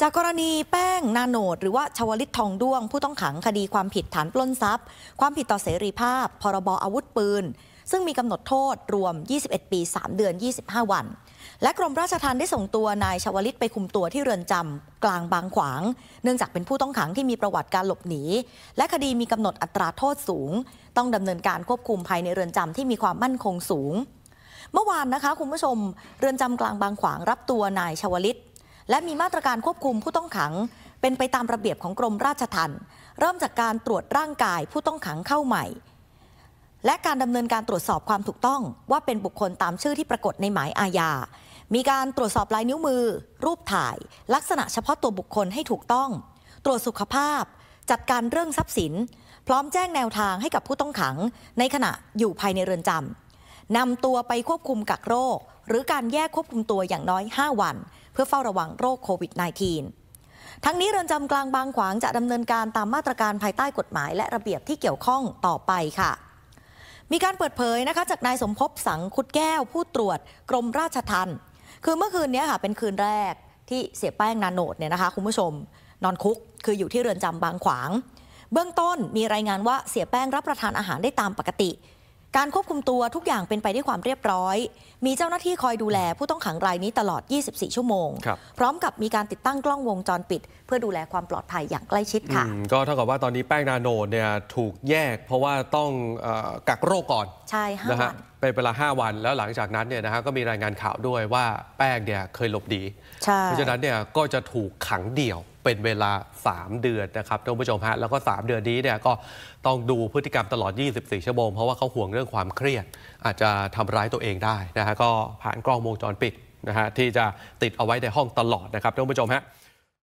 จากกรณีแป้ง นาโนดหรือว่าชาวลิตทองด้วง ผู้ต้องขังคดีความผิดฐานปล้นทรัพย์ ความผิดต่อเสรีภาพพรบอาวุธปืน ซึ่งมีกำหนดโทษรวม 21 ปี 3 เดือน 25 วัน และกรมราชธรรมได้ส่งตัวนายชาวลิต ไปคุมตัวที่เรือนจำกลางบางขวาง เนื่องจากเป็นผู้ต้องขังที่มีประวัติการหลบหนีและคดีมีกำหนดอัตราโทษสูง ต้องดำเนินการควบคุมภายในเรือนจำที่มีความมั่นคงสูง เมื่อวานนะคะ คุณผู้ชม เรือนจำกลาง บางขวางรับตัวนายชาวลิตและมีมาตรการควบคุมผู้ต้องขัง เป็นไปตามระเบียบของกรมราชทัณฑ์เริ่มจากการตรวจร่างกายผู้ต้องขังเข้าใหม่ และการดำเนินการตรวจสอบความถูกต้องว่าเป็นบุคคลตามชื่อที่ปรากฏในหมายอาญามีการตรวจสอบลายนิ้วมือ รูปถ่าย ลักษณะเฉพาะตัวบุคคลให้ถูกต้อง ตรวจสุขภาพ จัดการเรื่องทรัพย์สิน พร้อมแจ้งแนวทางให้กับผู้ต้องขัง ในขณะอยู่ภายในเรือนจำนำตัวไปควบคุมกักโรค หรือการแยกควบคุมตัวอย่างน้อย 5 วันเพื่อเฝ้าระวังโรคโควิด -19 ทั้งนี้เรือนจำกลางบางขวางจะดำเนินการตามมาตรการภายใต้กฎหมายและระเบียบที่เกี่ยวข้องต่อไปค่ะ มีการเปิดเผยนะคะจากนายสมภพสังคุดแก้วผู้ตรวจ กรมราชทัณฑ์ คือเมื่อคืนนี้ค่ะเป็นคืนแรกที่เสียแป้งนานโนดเนี่ยนะคะคุณผู้ชมนอนคุกคืออยู่ที่เรือนจำบางขวาง เบื้องต้นมีรายงานว่าเสียแป้งรับประทานอาหารได้ตามปกติการควบคุมตัวทุกอย่างเป็นไปด้วยความเรียบร้อย มีเจ้าหน้าที่คอยดูแล ผู้ต้องขังรายนี้ตลอด 24 ชั่วโมงรพร้อมกับมีการติดตั้งกล้องวงจรปิด เพื่อดูแลความปลอดภัยอย่างใกล้ชิดค่ะก็เท่ากับว่าตอนนี้แป้งนาโนเนี่ยถูกแยกเพราะว่าต้องกักโรคก่อน ใช่ห้าวันเป็นเวลา 5 วัน แล้วหลังจากนั้นเนี่ยนะฮะก็มีรายงานข่าวด้วยว่าแป้งเนี่ยเคยหลบหนีเพราะฉะนั้นเนี่ยก็จะถูกขังเดี่ยวเป็นเวลา 3 เดือนนะครับท่านผู้ชมฮะ แล้วก็ 3 เดือนนี้เนี่ยก็ต้องดูพฤติกรรมตลอด 24ชั่วโมงเพราะว่าเขาห่วงเรื่องความเครียด อาจจะทำร้ายตัวเองได้นะฮะก็ผ่านกล้องวงจรปิดนะฮะที่จะติดเอาไว้ในห้องตลอดนะครับท่านผู้ชมฮะ